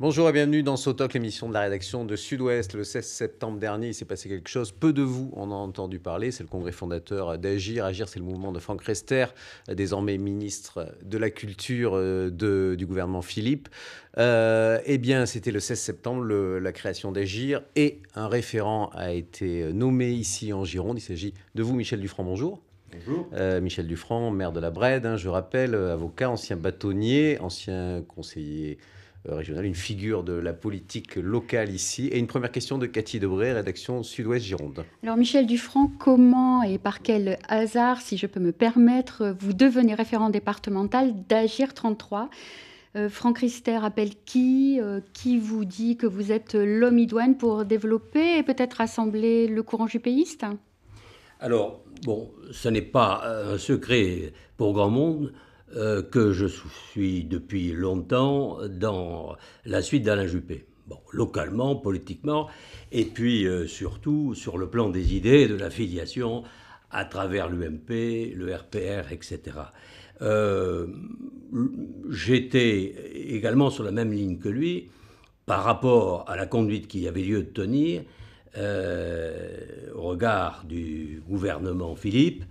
Bonjour et bienvenue dans Sotoc, l'émission de la rédaction de Sud-Ouest. Le 16 septembre dernier, il s'est passé quelque chose. Peu de vous en ont entendu parler. C'est le congrès fondateur d'Agir. Agir, c'est le mouvement de Franck Rester, désormais ministre de la Culture euh, du gouvernement Philippe. Euh, eh bien, c'était le 16 septembre, la création d'Agir. Et un référent a été nommé ici en Gironde. Il s'agit de vous, Michel Dufranc. Bonjour. Bonjour. Euh, Michel Dufranc, maire de la Brède, hein, je rappelle, avocat, ancien bâtonnier, ancien conseiller euh, régionale, une figure de la politique locale ici. Et une première question de Cathy Debré, rédaction Sud-Ouest Gironde. Alors Michel Dufranc, comment et par quel hasard, si je peux me permettre, vous devenez référent départemental d'Agir 33 euh, Franck Rister appelle qui euh, Qui vous dit que vous êtes l'homme idoine pour développer et peut-être rassembler le courant jupéiste Alors, bon, ce n'est pas un secret pour grand monde euh, que je suis depuis longtemps dans la suite d'Alain Juppé. localement, politiquement, et puis euh, surtout sur le plan des idées, de la filiation à travers l'UMP, le RPR, etc. Euh, j'étais également sur la même ligne que lui par rapport à la conduite y avait lieu de tenir au regard du gouvernement Philippe,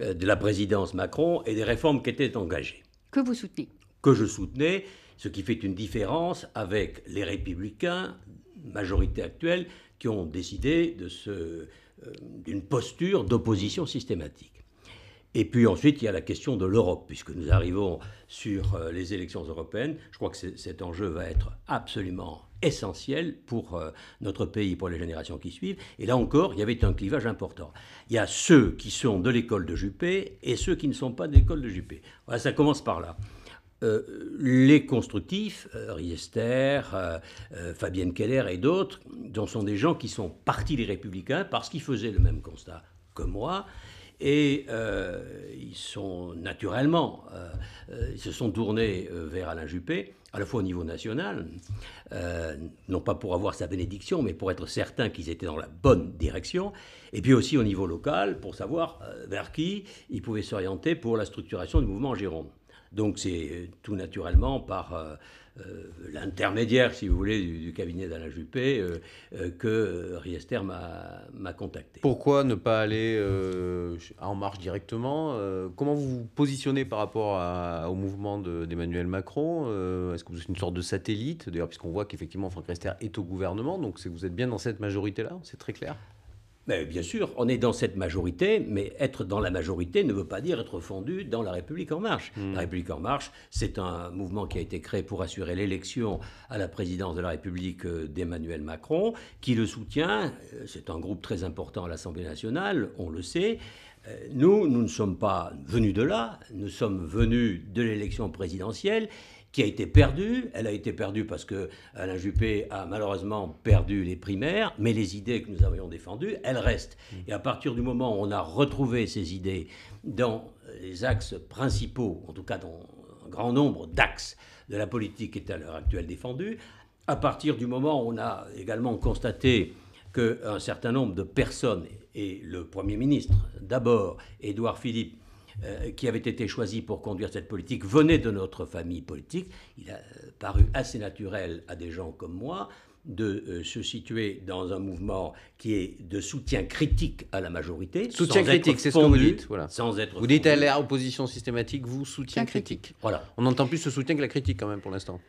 euh, de la présidence Macron et des réformes qui étaient engagées. Que vous soutenez Que je soutenais, ce qui fait une différence avec les républicains, majorité actuelle, qui ont décidé euh, d'une posture d'opposition systématique. Et puis ensuite, il y a la question de l'Europe, puisque nous arrivons sur euh, les élections européennes. Je crois que cet enjeu va être absolument essentiel pour euh, notre pays, pour les générations qui suivent. Et là encore, il y avait un clivage important. Il y a ceux qui sont de l'école de Juppé et ceux qui ne sont pas de l'école de Juppé. Voilà, ça commence par là. Euh, les constructifs, Riester, Fabienne Keller et d'autres, dont sont des gens qui sont partis des républicains parce qu'ils faisaient le même constat que moi, et euh, ils sont naturellement, euh, euh, ils se sont tournés euh, vers Alain Juppé, à la fois au niveau national, non pas pour avoir sa bénédiction, mais pour être certain qu'ils étaient dans la bonne direction, et puis aussi au niveau local, pour savoir vers qui ils pouvaient s'orienter pour la structuration du mouvement en Gironde. Donc c'est tout naturellement par euh, l'intermédiaire, si vous voulez, du, cabinet d'Alain Juppé, euh, euh, que Riester m'a contacté. Pourquoi ne pas aller En Marche directement Comment vous vous positionnez par rapport au mouvement d'Emmanuel Macron Est-ce que vous êtes une sorte de satellite D'ailleurs, puisqu'on voit qu'effectivement, Franck Riester est au gouvernement, donc c'est vous êtes bien dans cette majorité-là, c'est très clair Bien sûr, on est dans cette majorité, mais être dans la majorité ne veut pas dire être fondu dans la République en marche. Hmm. La République en marche, c'est un mouvement qui a été créé pour assurer l'élection à la présidence de la République euh, d'Emmanuel Macron, qui le soutient. Euh, c'est un groupe très important à l'Assemblée nationale, on le sait. Euh, nous, nous ne sommes pas venus de là, nous sommes venus de l'élection présidentielle qui a été perdue. Elle a été perdue parce que Alain Juppé a malheureusement perdu les primaires, mais les idées que nous avions défendues, elles restent. Mm. Et à partir du moment où on a retrouvé ces idées dans les axes principaux, en tout cas dans un grand nombre d'axes de la politique qui est à l'heure actuelle défendue, à partir du moment où on a également constaté qu'un certain nombre de personnes, et le Premier ministre d'abord, Édouard Philippe, euh, qui avait été choisi pour conduire cette politique venait de notre famille politique. Il a euh, paru assez naturel à des gens comme moi de euh, se situer dans un mouvement qui est de soutien critique à la majorité. Soutien critique, c'est ce que vous dites. Sans être vous dites à opposition systématique, vous soutien critique. Voilà. On entend plus ce soutien que la critique quand même pour l'instant.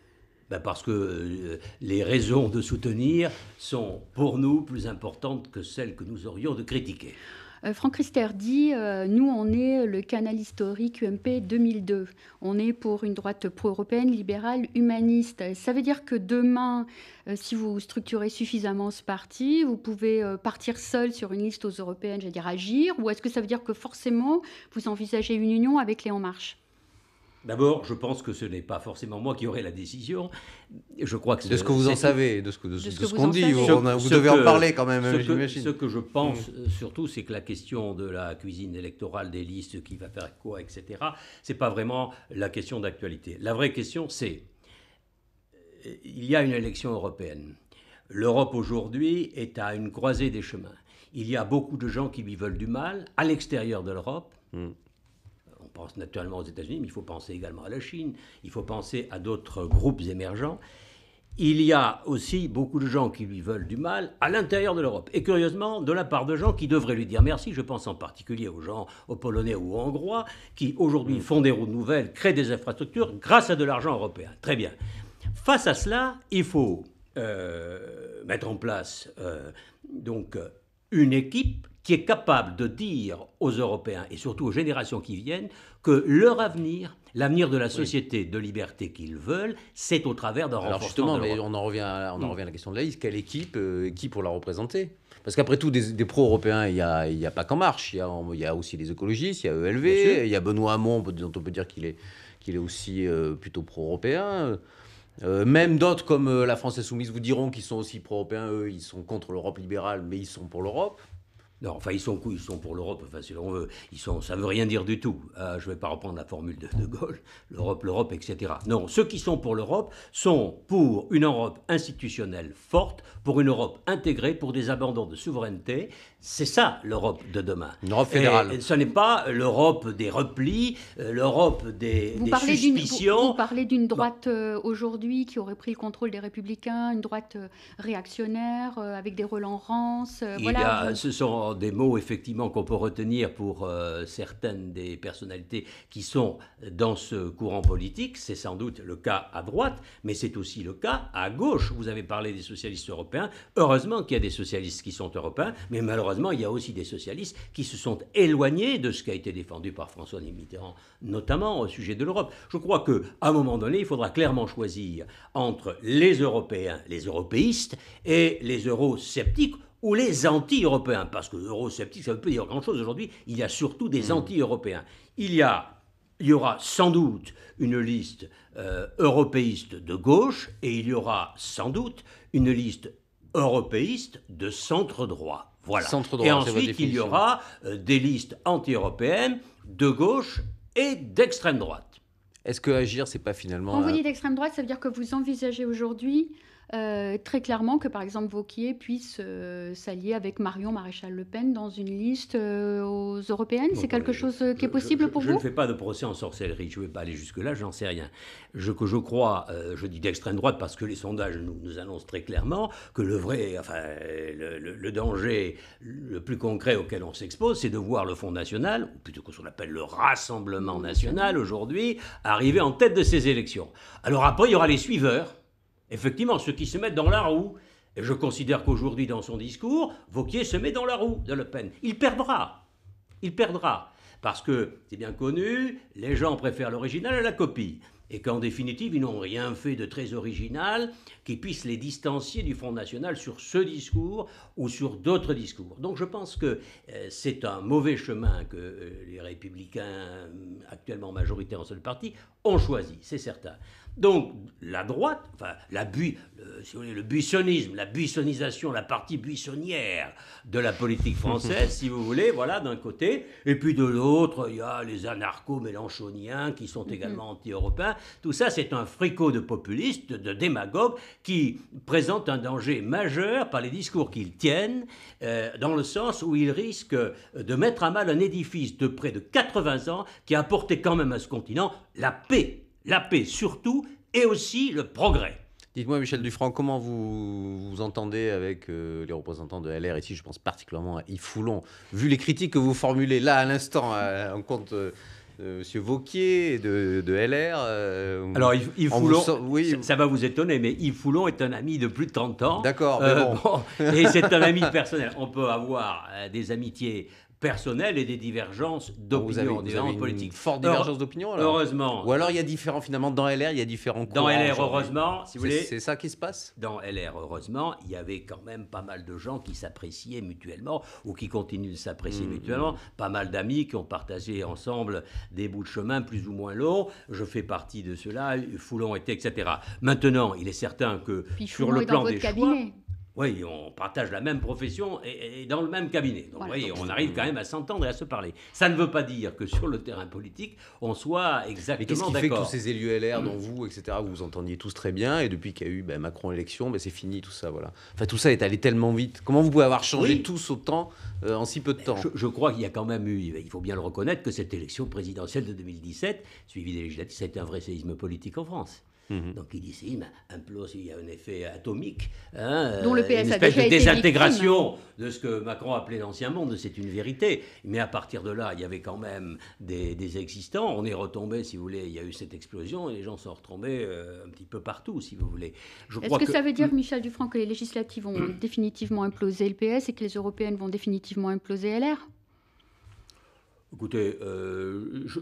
Bah, parce que les raisons de soutenir sont pour nous plus importantes que celles que nous aurions de critiquer. Euh, Franck Rister dit euh, Nous, on est le canal historique UMP 2002. On est pour une droite pro-européenne, libérale, humaniste. Ça veut dire que demain, euh, si vous structurez suffisamment ce parti, vous pouvez partir seul sur une liste aux européennes, j'allais dire agir Ou est-ce que ça veut dire que forcément, vous envisagez une union avec les En Marche D'abord, je pense que ce n'est pas forcément moi qui aurai la décision. Je crois que de ce que vous en savez, de ce, qu'on dit, vous, vous devez en parler quand même. Ce que, ce que je pense mm. euh, surtout, c'est que la question de la cuisine électorale, des listes, qui va faire quoi, etc. ce n'est pas vraiment la question d'actualité. La vraie question, c'est euh, il y a une élection européenne. L'Europe aujourd'hui est à une croisée des chemins. Il y a beaucoup de gens qui lui veulent du mal à l'extérieur de l'Europe. Mm pense naturellement aux États-Unis, mais il faut penser également à la Chine, il faut penser à d'autres groupes émergents. Il y a aussi beaucoup de gens qui lui veulent du mal à l'intérieur de l'Europe. Et curieusement, de la part de gens qui devraient lui dire merci, je pense en particulier aux gens, aux Polonais ou aux Hongrois, qui aujourd'hui mm. font des routes nouvelles, créent des infrastructures grâce à de l'argent européen. Très bien. Face à cela, il faut euh, mettre en place euh, donc une équipe qui est capable de dire aux Européens et surtout aux générations qui viennent que leur avenir, l'avenir de la société de liberté qu'ils veulent, c'est au travers d'un renforcement. Alors justement, on en revient, à, on en mm. revient à la question de la liste. Quelle équipe, euh, qui pour la représenter Parce qu'après tout, des, pro-européens, il n'y a, il a pas qu'en marche. Il y, a, aussi les écologistes, il y a ELV, il y a Benoît Hamon, dont on peut dire qu'il est, qu'il est aussi euh, plutôt pro-européen. Euh, même d'autres comme la France Insoumise vous diront qu'ils sont aussi pro-européens, eux, ils sont contre l'Europe libérale, mais ils sont pour l'Europe. Non, enfin, ils sont, ils sont pour l'Europe, enfin, si l'on veut. Ils sont, ça ne veut rien dire du tout. Euh, je ne vais pas reprendre la formule de De Gaulle, l'Europe, l'Europe, etc. Non, ceux qui sont pour l'Europe sont pour une Europe institutionnelle forte, pour une Europe intégrée, pour des abandons de souveraineté. C'est ça l'Europe de demain. Une fédérale. ce n'est pas l'Europe des replis, euh, l'Europe des, vous suspicions. Vous, parlez d'une droite euh, aujourd'hui qui aurait pris le contrôle des républicains, une droite réactionnaire, avec des relents rances. voilà. A, ce sont des mots effectivement qu'on peut retenir pour euh, certaines des personnalités qui sont dans ce courant politique. C'est sans doute le cas à droite, mais c'est aussi le cas à gauche. Vous avez parlé des socialistes européens. Heureusement qu'il y a des socialistes qui sont européens, mais malheureusement, il y a aussi des socialistes qui se sont éloignés de ce qui a été défendu par François Mitterrand, notamment au sujet de l'Europe. Je crois qu'à un moment donné, il faudra clairement choisir entre les Européens, les européistes, et les eurosceptiques ou les anti-européens, parce que eurosceptique, ça ne veut pas dire grand-chose aujourd'hui, il y a surtout des hmm. anti-européens. Il y a il y aura sans doute une liste euh, européiste de gauche et il y aura sans doute une liste européiste de centre droit. Voilà. et ensuite, il y aura euh, des listes anti-européennes de gauche et d'extrême droite. Est-ce que agir, c'est pas finalement. Quand vous dites extrême droite, ça veut dire que vous envisagez aujourd'hui euh, très clairement que par exemple Vauquier puisse euh, s'allier avec Marion Maréchal Le Pen dans une liste euh, aux européennes. c'est quelque bah, chose qui est possible pour vous Je ne fais pas de procès en sorcellerie, je ne vais pas aller jusque-là, j'en sais rien. Je, que je crois, je dis d'extrême droite parce que les sondages nous, annoncent très clairement que le vrai, enfin, le, danger le plus concret auquel on s'expose, c'est de voir le Front National, ou plutôt ce qu'on appelle le Rassemblement National aujourd'hui, arriver en tête de ces élections. Alors après, il y aura les suiveurs Effectivement, ceux qui se mettent dans la roue. Et je considère qu'aujourd'hui, dans son discours, Vauquier se met dans la roue de Le Pen. Il perdra. Il perdra. Parce que, c'est bien connu, les gens préfèrent l'original à la copie. Et qu'en définitive, ils n'ont rien fait de très original qui puisse les distancier du Front National sur ce discours ou sur d'autres discours. Donc je pense que euh, c'est un mauvais chemin que euh, les républicains, euh, actuellement majoritaires en seul parti, ont choisi, c'est certain. Donc, la droite, enfin, la le, buissonnisme, la buissonisation, la partie buissonnière de la politique française, si vous voulez, voilà, d'un côté, et puis de l'autre, il y a les anarcho-mélanchoniens qui sont mhm. également anti-européens. Tout ça, c'est un fricot de populistes, de démagogues, qui présentent un danger majeur par les discours qu'ils tiennent, euh, dans le sens où ils risquent euh, de mettre à mal un édifice de près de 80 ans qui a apporté quand même à ce continent la paix la paix surtout, et aussi le progrès. Dites-moi, Michel Dufranc, comment vous vous entendez avec euh, les représentants de LR ici Je pense particulièrement à Yves Foulon. Vu les critiques que vous formulez là à l'instant, en compte. de euh, euh, M. Vauquier de, de LR. Alors Yves, Foulon, ça, va vous étonner, mais Yves Foulon est un ami de plus de 30 ans. D'accord, bon. et c'est un ami personnel. On peut avoir des amitiés personnelles et des divergences oh, d'opinion, des divergences politique Forte divergence d'opinion, alors Heureusement. Ou alors il y a différents, finalement, dans LR, il y a différents courants. Dans LR, heureusement, si vous voulez. C'est ça qui se passe Dans LR, heureusement, il y avait quand même pas mal de gens qui s'appréciaient mutuellement ou qui continuent de s'apprécier mmh. mutuellement. Pas mal d'amis qui ont partagé ensemble des bouts de chemin plus ou moins longs. Je fais partie de cela, Foulon était, etc. Maintenant, il est certain que sur le plan des choix... Oui, on partage la même profession et, dans le même cabinet. Donc, oui, on arrive quand même à s'entendre et à se parler. Ça ne veut pas dire que sur le terrain politique, on soit exactement d'accord. Mais qu'est-ce fait tous ces élus LR, dont mm. vous, etc., vous vous entendiez tous très bien, et depuis qu'il y a eu ben, Macron élection, ben, c'est fini tout ça, voilà. Enfin, tout ça est allé tellement vite. Comment vous pouvez avoir changé tous autant euh, en si peu de temps je, crois qu'il y a quand même eu, il faut bien le reconnaître, que cette élection présidentielle de 2017, suivie des législatives, c'est un vrai séisme politique en France. Mhm. Donc il dit, il il y a un effet atomique, hein, euh, dont le PS une espèce de désintégration de ce que Macron appelait l'ancien monde, c'est une vérité. Mais à partir de là, il y avait quand même des, existants. On est retombé, si vous voulez, il y a eu cette explosion et les gens sont retombés euh, un petit peu partout, si vous voulez. Est-ce que, ça veut dire, Michel Dufranc, que les législatives ont définitivement implosé le PS et que les européennes vont définitivement imploser LR Écoutez, euh, je,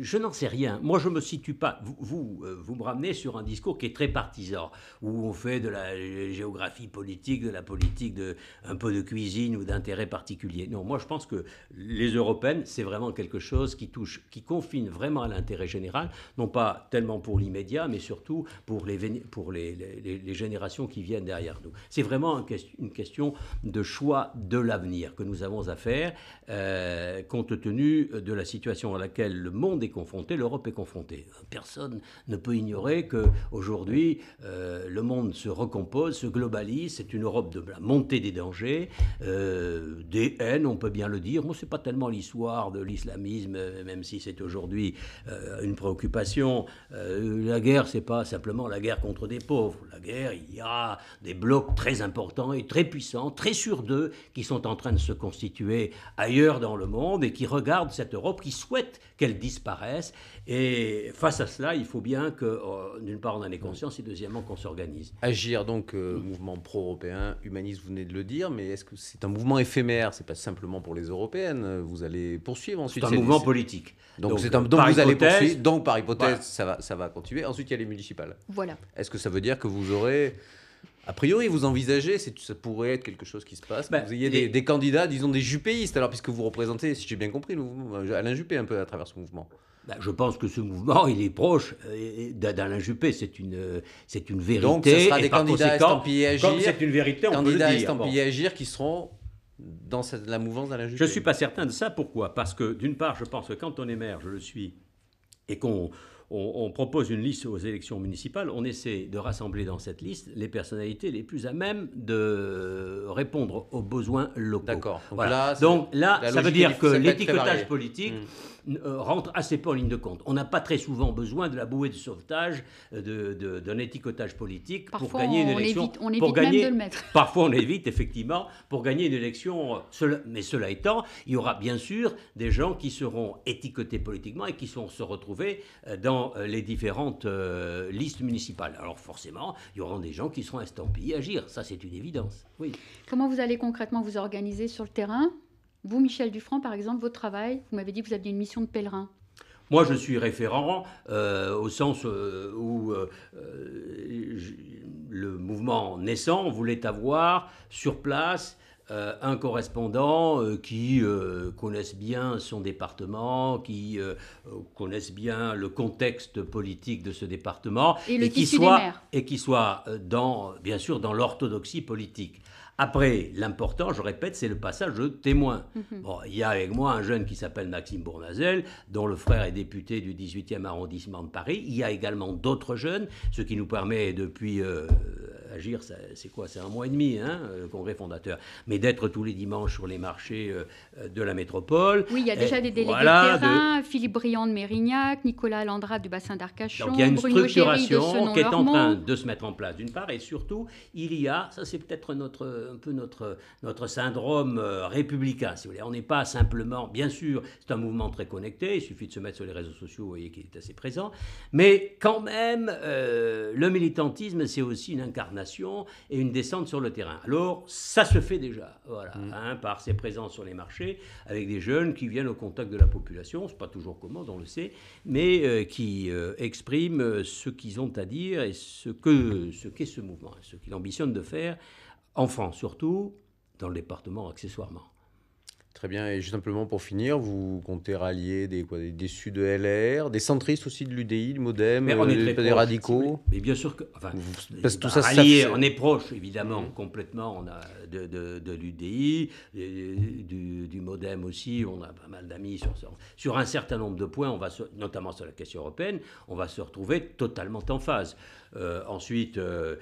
je n'en sais rien. Moi, je ne me situe pas. Vous, euh, vous, me ramenez sur un discours qui est très partisan, où on fait de la géographie politique, de la politique de un peu de cuisine ou d'intérêt particulier. Non, moi, je pense que les européennes, c'est vraiment quelque chose qui touche, qui confine vraiment à l'intérêt général, non pas tellement pour l'immédiat, mais surtout pour les, pour les, les, générations qui viennent derrière nous. C'est vraiment une, question de choix de l'avenir que nous avons à faire, euh, compte tenu tenu de la situation à laquelle le monde est confronté, l'Europe est confrontée. Personne ne peut ignorer que aujourd'hui euh, le monde se recompose, se globalise. C'est une Europe de la montée des dangers, euh, des haines, on peut bien le dire. Bon, c'est pas tellement l'histoire de l'islamisme, euh, même si c'est aujourd'hui une préoccupation. la guerre, c'est pas simplement la guerre contre des pauvres. La guerre, il y a des blocs très importants et très puissants, très sur d'eux, qui sont en train de se constituer ailleurs dans le monde et qui Regarde cette Europe, qui souhaite qu'elle disparaisse. Et face à cela, il faut bien que, euh, d'une part, on en ait conscience et deuxièmement, qu'on s'organise. Agir, donc, euh, mouvement pro-européen, humaniste, vous venez de le dire, mais est-ce que c'est un mouvement éphémère C'est pas simplement pour les européennes. Vous allez poursuivre ensuite. C'est un mouvement politique. Donc, un, donc vous allez poursuivre. Donc, par hypothèse, ça, va, ça va continuer. Ensuite, il y a les municipales. Voilà. Est-ce que ça veut dire que vous aurez a priori, vous envisagez, ça pourrait être quelque chose qui se passe, bah, vous ayez des, candidats, disons des jupéistes alors puisque vous représentez, si j'ai bien compris, euh, Alain Juppé un peu à travers ce mouvement. Bah, je pense que ce mouvement, il est proche euh, d'Alain Juppé. C'est une, euh, une vérité. Donc, ce sera des candidats estampillés c'est une vérité, candidats peut agir qui seront dans la mouvance d'Alain Juppé. Je ne suis pas certain de ça. Pourquoi Parce que, d'une part, je pense que quand on émerge, je le suis, et qu'on on, propose une liste aux élections municipales, on essaie de rassembler dans cette liste les personnalités les plus à même de répondre aux besoins locaux. D'accord. Donc, là, ça veut dire que l'étiquetage politique... Mmh. Euh, rentre assez peu en ligne de compte. On n'a pas très souvent besoin de la bouée de sauvetage euh, d'un de, politique pour gagner une élection. on pour gagner, le mettre. Parfois on évite, effectivement, pour gagner une élection. Euh, mais cela étant, il y aura bien sûr des gens qui seront étiquetés politiquement et qui vont se retrouver dans les différentes listes municipales. Alors forcément, il y aura des gens qui seront estampillés à agir. Ça, c'est une évidence. Oui. Comment vous allez concrètement vous organiser sur le terrain vous, Michel Dufranc, par exemple, votre travail, vous m'avez dit que vous aviez une mission de pèlerin. Moi, je suis référent euh, au sens euh, où euh, le mouvement naissant voulait avoir sur place un correspondant qui connaisse bien son département, qui connaisse bien le contexte politique de ce département et, et qui soit et qui soit dans bien sûr dans l'orthodoxie politique. Après, l'important, je répète, c'est le passage de témoin. Mhm. Bon, il y a avec moi un jeune qui s'appelle Maxime Bournazel, dont le frère est député du 18e arrondissement de Paris. Il y a également d'autres jeunes, ce qui nous permet depuis euh, agir, c'est quoi C'est un mois et demi, hein, euh, le congrès fondateur. Mais d'être tous les dimanches sur les marchés euh, de la métropole. Oui, il y a déjà des délégués de terrain, Philippe Briand de Mérignac, Nicolas Landra du bassin d'Arcachon. Donc il y a une structuration qui est en train de se mettre en place d'une part, et surtout, il y a, ça c'est peut-être notre un peu notre, notre syndrome euh, républicain, si vous voulez. On n'est pas simplement, bien sûr, c'est un mouvement très connecté, il suffit de se mettre sur les réseaux sociaux, vous voyez qu'il est assez présent, mais quand même, euh, le militantisme, c'est aussi une incarnation et une descente sur le terrain. Alors, ça se fait déjà, voilà, mm. hein, par ses présences sur les marchés, avec des jeunes qui viennent au contact de la population, c'est pas toujours comment on le sait, mais euh, qui expriment ce qu'ils ont à dire et ce qu'est ce, qu'est ce mouvement, ce qu'il ambitionne de faire enfants surtout, dans le département accessoirement. Très bien. Et juste simplement pour finir, vous comptez rallier des, quoi, des déçus de LR, des centristes aussi de l'UDI, du Modem, mais euh, des, radicaux Mais bien sûr que. Enfin, parce tout bah, ça, rallier, on est proche, évidemment, mm. complètement. On a de, l'UDI, du, Modem aussi. On a pas mal d'amis sur, sur un certain nombre de points, on va notamment sur la question européenne, on va se retrouver totalement en phase. Euh, ensuite, euh,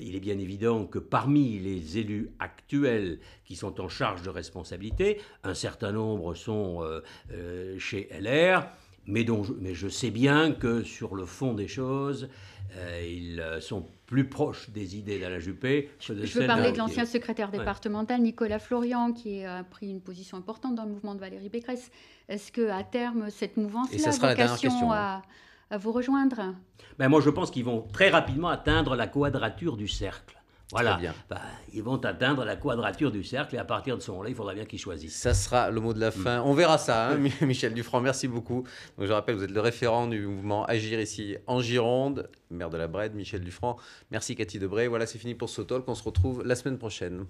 il est bien évident que parmi les élus actuels qui sont en charge de responsabilité, un certain nombre sont euh, euh, chez LR, mais, dont je, mais je sais bien que sur le fond des choses, euh, ils sont plus proches des idées d'Alain Juppé que de Je veux parler de l'ancien secrétaire départemental Nicolas Florian, qui a pris une position importante dans le mouvement de Valérie Pécresse. Est-ce que à terme, cette mouvance-là a vocation à, à, vous rejoindre ben Moi, je pense qu'ils vont très rapidement atteindre la quadrature du cercle. Voilà. Bah, ils vont atteindre la quadrature du cercle et à partir de ce moment-là, il faudra bien qu'ils choisissent. Ça sera le mot de la mm. fin. On verra ça, hein, Michel Dufranc. Merci beaucoup. je rappelle, vous êtes le référent du mouvement Agir ici en Gironde, maire de la Brède, Michel Dufranc. Merci Cathy Debray. Voilà, c'est fini pour ce talk. On se retrouve la semaine prochaine.